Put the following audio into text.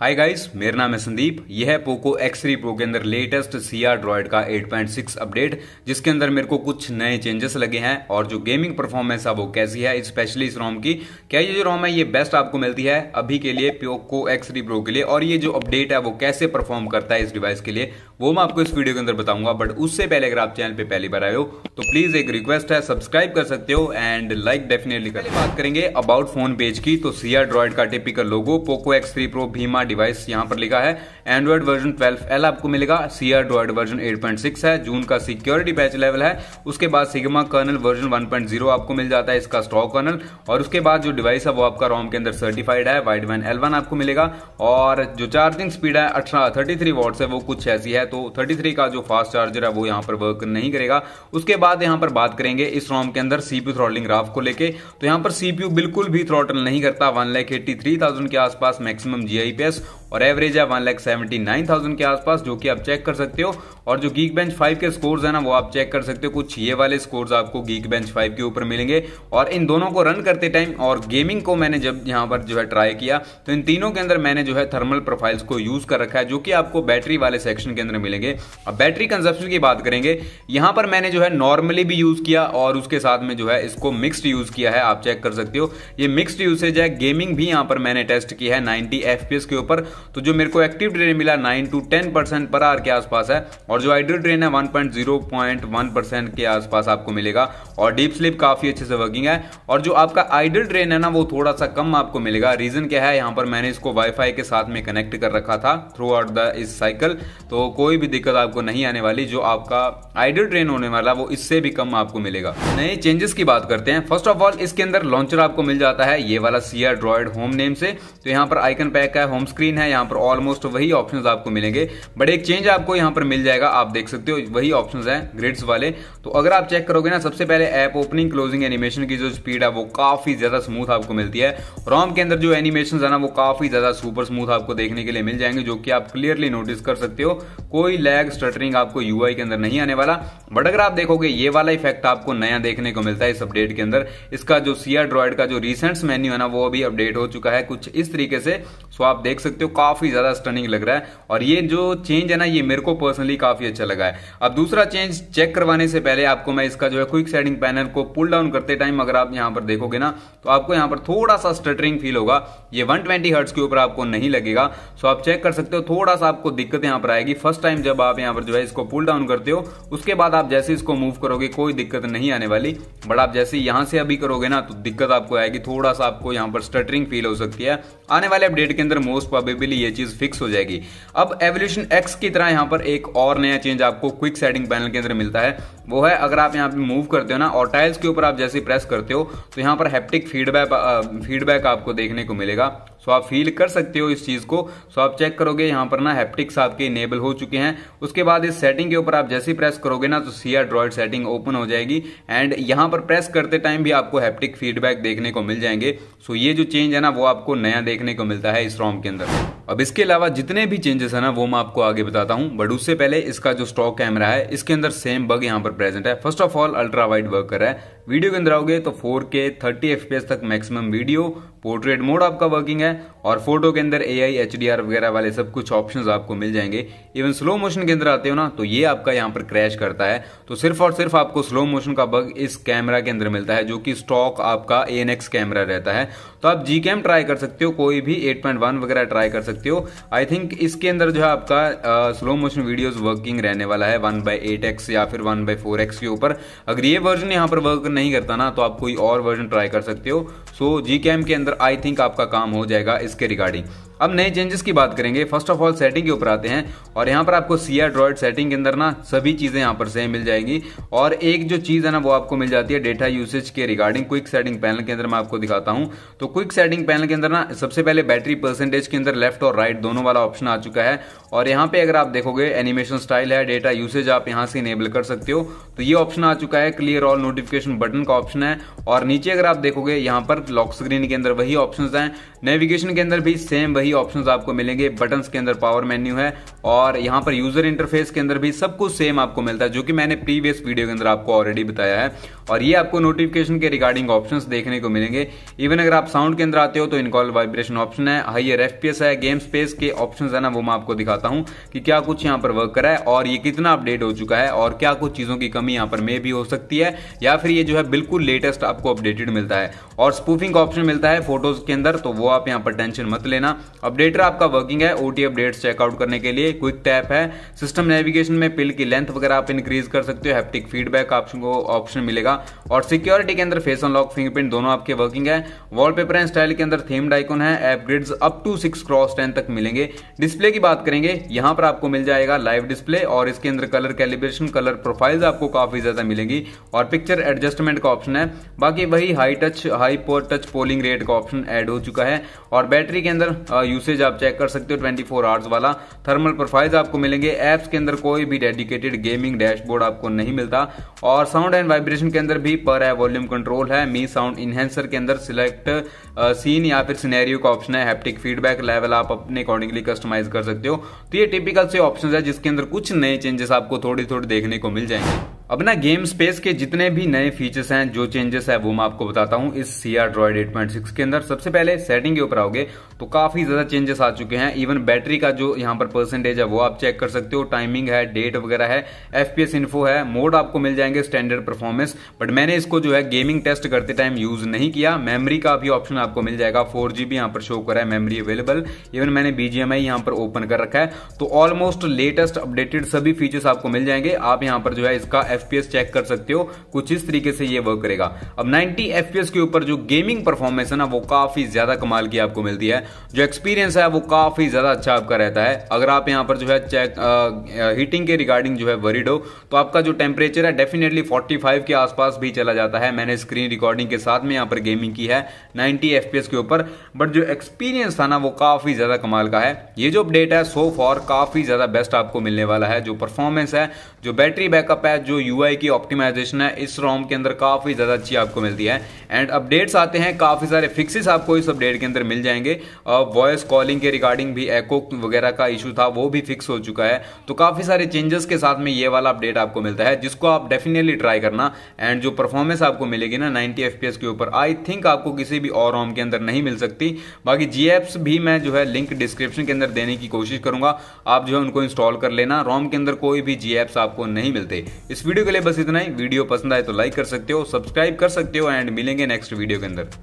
hi guys मेरा नाम है संदीप यह है पोको X3 Pro के अंदर लेटेस्ट सीआर ड्रॉइड का 8.6 अपडेट जिसके अंदर मेरे को कुछ नए चेंजेस लगे हैं और जो गेमिंग परफॉर्मेंस है वो कैसी है स्पेशली इस रोम की क्या ये जो रोम है ये बेस्ट आपको मिलती है अभी के लिए पोको X3 Pro के लिए और ये जो अपडेट है वो कैसे परफॉर्म करता है इस डिवाइस के लिए वो मैं आपको इस वीडियो के अंदर बताऊंगा बट उससे पहले अगर आप चैनल पे पहली बार आए हो तो प्लीज एक रिक्वेस्ट है सब्सक्राइब कर सकते हो एंड लाइक डेफिनेटली कर बात करेंगे अबाउट फोन पेज की तो सिया ड्रॉइड का typical logo Poco X three Pro भीमा डिवाइस यहाँ पर लिखा है एंड्रॉइड वर्जन ट्वेल्व एल आपको मिलेगा सिया ड्रॉइड वर्जन एट पॉइंट सिक्स है जून का सिक्योरिटी बैच लेवल है उसके बाद Sigma kernel version one point zero आपको मिल जाता है इसका स्टॉक कर्नल और उसके बाद जो डिवाइस है वो आपका रॉम के अंदर सर्टिफाइड है वाइड वन एल वन आपको मिलेगा और जो चार्जिंग स्पीड है अठारह थर्टी थ्री वॉट्स है वो कुछ ऐसी है तो 33 का जो फास्ट चार्जर है वो यहाँ पर वर्क नहीं करेगा उसके बाद यहाँ पर बात करेंगे इस रोम के अंदर सीपीयू थ्रॉटलिंग ग्राफ को लेके तो यहाँ पर सीपीयू बिल्कुल भी थ्रॉटल नहीं करता one lakh eighty three thousand के आसपास मैक्सिमम जी और एवरेज है one lakh seventy nine thousand के आसपास जो कि आप चेक कर सकते हो और जो गीक बेंच फाइव के स्कोर्स है ना वो आप चेक कर सकते हो कुछ ये वाले स्कोर्स आपको गीक बेंच फाइव के ऊपर मिलेंगे और इन दोनों को रन करते टाइम और गेमिंग को मैंने जब यहाँ पर जो है ट्राई किया तो इन तीनों के अंदर मैंने जो है थर्मल प्रोफाइल्स को यूज कर रखा है जो कि आपको बैटरी वाले सेक्शन के अंदर मिलेंगे अब बैटरी कंजप्शन की बात करेंगे यहाँ पर मैंने जो है नॉर्मली भी यूज किया और उसके साथ में जो है इसको मिक्सड यूज किया है आप चेक कर सकते हो ये मिक्सड यूसेज है गेमिंग भी यहाँ पर मैंने टेस्ट किया है नाइनटी एफ के ऊपर तो जो मेरे को एक्टिव ट्रेन मिला nine to ten percent per hour के आसपास है और जो आइडियल ट्रेन है one point zero point one percent के आसपास आपको मिलेगा और डीप स्लिप काफ़ी अच्छे से वर्किंग है और जो आपका आइडियल ट्रेन है ना वो थोड़ा सा कम आपको मिलेगा रीज़न क्या है यहाँ पर मैंने इसको वाईफाई के साथ में कनेक्ट कर रखा था थ्रू आउट द इस साइकिल तो कोई भी दिक्कत आपको नहीं आने वाली जो आपका आइडियल ट्रेन होने वाला वो इससे भी कम आपको मिलेगा नए चेंजेस की बात करते हैं फर्स्ट ऑफ ऑल इसके अंदर लॉन्चर आपको मिल जाता है ये वाला सीआर ड्रॉइड होम नेम से तो यहाँ पर आइकन पैक है होम स्क्रीन है है यहाँ पर ऑलमोस्ट वही ऑप्शन आपको मिलेंगे बट एक चेंज आपको यहाँ पर मिल जाएगा आप देख सकते हो वही ऑप्शन है ग्रिड्स वाले तो अगर आप चेक करोगे ना सबसे पहले ऐप ओपनिंग क्लोजिंग एनिमेशन की जो स्पीड है वो काफी ज्यादा स्मूथ आपको मिलती है रॉम के अंदर जो एनिमेशन है ना वो काफी ज्यादा सुपर स्मूथ आपको देखने के लिए मिल जाएंगे जो कि आप क्लियरली नोटिस कर सकते हो कोई लैग स्टटरिंग आपको यू के अंदर नहीं आने वाला बट अगर आप देखोगे ये वाला इफेक्ट आपको नया देखने को मिलता है इस अपडेट के अंदर इसका जो सीआर ड्रॉइड का जो रिसेंट मेन्यू है ना वो अभी अपडेट हो चुका है कुछ इस तरीके से सो आप देख सकते हो काफ़ी ज़्यादा स्टनिंग लग रहा है और ये जो चेंज है ना ये मेरे को पर्सनली काफ़ी अच्छा लगा है अब दूसरा चेंज चेक करवाने से पहले आपको मैं इसका जो है क्विक सेटिंग पैनल को पुल डाउन करते टाइम अगर आप यहाँ पर देखोगे ना तो आपको यहाँ पर थोड़ा सा स्टटरिंग फील होगा ये वन ट्वेंटी के ऊपर आपको नहीं लगेगा सो आप चेक कर सकते हो थोड़ा सा आपको दिक्कत यहाँ पर आएगी फर्स्ट टाइम जब आप यहाँ पर जो है इसको पुल डाउन करते हो उसके बाद आप जैसे इसको मूव करोगे कोई दिक्कत नहीं आने वाली बट आप जैसे यहाँ से अभी करोगे ना तो दिक्कत आपको आएगी थोड़ा सा आपको यहाँ पर स्टटरिंग फील हो सकती है आने वाले अपडेट के अंदर मोस्ट प्रॉबेबली ऑटोमेटिकली ये चीज फिक्स हो जाएगी अब एवोल्यूशन एक्स की तरह यहां पर एक और नया चेंज आपको क्विक सेटिंग पैनल के अंदर मिलता है वो है अगर आप यहाँ पे मूव करते हो ना और टाइल्स के ऊपर आप जैसे प्रेस करते हो तो यहाँ पर हैप्टिक फीडबैक फीडबैक आपको देखने को मिलेगा सो आप फील कर सकते हो इस चीज को सो आप चेक करोगे यहाँ पर ना हैप्टिक्स आपके इनेबल हो चुके हैं उसके बाद इस सेटिंग के ऊपर आप जैसे प्रेस करोगे ना तो सी ड्रॉइड सेटिंग ओपन हो जाएगी एंड यहाँ पर प्रेस करते टाइम भी आपको हैप्टिक फीडबैक देखने को मिल जाएंगे सो ये जो चेंज है ना वो आपको नया देखने को मिलता है इस रॉम के अंदर अब इसके अलावा जितने भी चेंजेस है ना वो मैं आपको आगे बताता हूँ बट उससे पहले इसका जो स्टॉक कैमरा है इसके अंदर सेम बग यहाँ पर प्रेजेंट है first of all ultra wide रहा है वीडियो के अंदर आओगे तो 4K 30 FPS तक मैक्सिमम वीडियो पोर्ट्रेट मोड आपका वर्किंग है और फोटो के अंदर A I H D R वगैरह वाले सब कुछ ऑप्शन आपको मिल जाएंगे इवन स्लो मोशन के अंदर आते हो ना तो ये आपका यहाँ पर क्रैश करता है तो सिर्फ और सिर्फ आपको स्लो मोशन का बग इस कैमरा के अंदर मिलता है जो कि स्टॉक आपका ए एन एक्स कैमरा रहता है तो आप जी कैम ट्राई कर सकते हो कोई भी 8.1 वगैरह ट्राई कर सकते हो आई थिंक इसके अंदर जो है आपका स्लो मोशन वीडियोज वर्किंग रहने वाला है वन बाई एट एक्स या फिर वन बाई फोर एक्स के ऊपर अगर ये वर्जन यहाँ पर वर्क नहीं करता ना तो आप कोई और वर्जन ट्राई कर सकते हो सो जी के अंदर आई थिंक आपका काम हो जाएगा इसके रिगार्डिंग अब नए चेंजेस की बात करेंगे फर्स्ट ऑफ ऑल सेटिंग के ऊपर आते हैं और यहाँ पर आपको सीआर ड्रॉइड सेटिंग के अंदर ना सभी चीज़ें यहाँ पर सेम मिल जाएंगी और एक जो चीज़ है ना वो आपको मिल जाती है डेटा यूसेज के रिगार्डिंग क्विक सेटिंग पैनल के अंदर मैं आपको दिखाता हूँ तो क्विक सेटिंग पैनल के अंदर ना सबसे पहले बैटरी परसेंटेज के अंदर लेफ्ट और राइट दोनों वाला ऑप्शन आ चुका है और यहाँ पे अगर आप देखोगे एनिमेशन स्टाइल है डेटा यूसेज आप यहाँ से इनेबल कर सकते हो तो ये ऑप्शन आ चुका है क्लियर ऑल नोटिफिकेशन बटन का ऑप्शन है और नीचे अगर आप देखोगे यहाँ पर लॉक स्क्रीन के अंदर वही ऑप्शन है नेविगेशन के अंदर भी सेम वही कई ऑप्शन आपको मिलेंगे बटन के अंदर पावर मेन्यू है और यहाँ पर यूजर इंटरफेस के अंदर भी सब कुछ सेम आपको मिलता है जो कि मैंने प्रीवियस वीडियो के अंदर आपको ऑलरेडी बताया है और ये आपको नोटिफिकेशन के रिगार्डिंग ऑप्शंस देखने को मिलेंगे इवन अगर आप साउंड के अंदर आते हो तो इनकॉल वाइब्रेशन ऑप्शन है हाइयर एफ है गेम स्पेस के ऑप्शन है ना वो मैं आपको दिखाता हूँ कि क्या कुछ यहाँ पर वर्क करा है और ये कितना अपडेट हो चुका है और क्या कुछ चीज़ों की कमी यहाँ पर मे भी हो सकती है या फिर ये जो है बिल्कुल लेटेस्ट आपको अपडेटेड मिलता है और स्पूफिंग ऑप्शन मिलता है फोटोज के अंदर तो वो आप यहाँ पर टेंशन मत लेना अपडेटर आपका वर्किंग है ओटी अपडेट्स चेकआउट करने के लिए क्विक टैप है सिस्टम नेविगेशन में पिल की लेंथ वगैरह आप इंक्रीज कर सकते हो हैप्टिक फीडबैक ऑप्शन को ऑप्शन मिलेगा और सिक्योरिटी के अंदर फेस अनलॉक फिंगरप्रिंट दोनों आपके वर्किंग है वॉलपेपर एंड स्टाइल के अंदर थीम्ड आइकन है app up to six cross ten तक मिलेंगे डिस्प्ले की बात करेंगे यहाँ पर आपको मिल जाएगा लाइव डिस्प्ले और इसके अंदर कलर कैलिब्रेशन कलर प्रोफाइल्स आपको काफी ज्यादा मिलेंगी और पिक्चर एडजस्टमेंट का ऑप्शन है बाकी वही हाई टच हाई पोर टच पोलिंग रेट का ऑप्शन एड हो चुका है और बैटरी के अंदर यूसेज आप चेक कर सकते हो 24 फोर आवर्स वाला थर्मल प्रोफाइल्स आपको मिलेंगे एप्स के अंदर कोई भी डेडिकेटेड गेमिंग डैशबोर्ड आपको नहीं मिलता और साउंड एंड वाइब्रेशन के अंदर भी पर है वॉल्यूम कंट्रोल है मी साउंड इनहेंसर के अंदर सिलेक्ट सीन या फिर सिनेरियो का ऑप्शन है हैप्टिक फीडबैक लेवल आप अपने अकॉर्डिंगली कस्टमाइज कर सकते हो तो ये टिपिकल से ऑप्शन है जिसके अंदर कुछ नए चेंजेस आपको थोड़ी थोड़ी देखने को मिल जाएंगे अब ना गेम स्पेस के जितने भी नए फीचर्स हैं जो चेंजेस है वो मैं आपको बताता हूँ इस C R droid eight point six के अंदर सबसे पहले सेटिंग के ऊपर आओगे तो काफी ज्यादा चेंजेस आ चुके हैं इवन बैटरी का जो यहां पर परसेंटेज है वो आप चेक कर सकते हो टाइमिंग है डेट वगैरह है एफ पी एस इन्फो है मोड आपको मिल जाएंगे स्टैंडर्ड परफॉर्मेंस बट मैंने इसको जो है गेमिंग टेस्ट करते टाइम यूज नहीं किया मेमरी का भी ऑप्शन आपको मिल जाएगा फोर जी बी यहाँ पर शो करा है मेमरी अवेलेबल इवन मैंने बीजीएमआई यहाँ पर ओपन कर रखा है तो ऑलमोस्ट लेटेस्ट अपडेटेड सभी फीचर्स आपको मिल जाएंगे आप यहाँ पर जो है इसका एफपीएस चेक कर सकते हो कुछ इस तरीके से ये वर्क करेगा अब 90 एफपीएस के ऊपर जो गेमिंग परफॉर्मेंस है ना वो काफी ज्यादा कमाल की आपको मिलती है जो एक्सपीरियंस है वो काफी ज्यादा अच्छा आपका रहता है अगर आप यहाँ पर जो है चेक हीटिंग के रिगार्डिंग जो है वरीड हो तो आपका जो टेम्परेचर है डेफिनेटली 45 के आसपास भी चला जाता है मैंने स्क्रीन रिकॉर्डिंग के साथ में यहाँ पर गेमिंग की है 90 एफपीएस के ऊपर बट जो एक्सपीरियंस था ना वो काफी ज्यादा कमाल का है ये जो अपडेट है सो फॉर काफी ज्यादा बेस्ट आपको मिलने वाला है जो परफॉर्मेंस है जो बैटरी बैकअप है जो यू की ऑप्टिमाइजेशन है इस रोम के अंदर काफ़ी ज़्यादा अच्छी आपको मिलती है एंड अपडेट्स आते हैं काफ़ी सारे फिक्सेस आपको इस अपडेट के अंदर मिल जाएंगे वॉइस कॉलिंग के रिगार्डिंग भी एको वगैरह का इशू था वो भी फिक्स हो चुका है तो काफ़ी सारे चेंजेस के साथ में ये वाला अपडेट आपको मिलता है जिसको आप डेफिनेटली ट्राई करना एंड जो परफॉर्मेंस आपको मिलेगी ना 90 एफ के ऊपर आई थिंक आपको किसी भी और होम के अंदर नहीं मिल सकती बाकी जी भी मैं जो है लिंक डिस्क्रिप्शन के अंदर देने की कोशिश करूंगा आप जो है उनको इंस्टॉल कर लेना रोम के अंदर कोई भी जी आपको नहीं मिलते इस वीडियो वीडियो के लिए बस इतना ही वीडियो पसंद आए तो लाइक कर सकते हो सब्सक्राइब कर सकते हो एंड मिलेंगे नेक्स्ट वीडियो के अंदर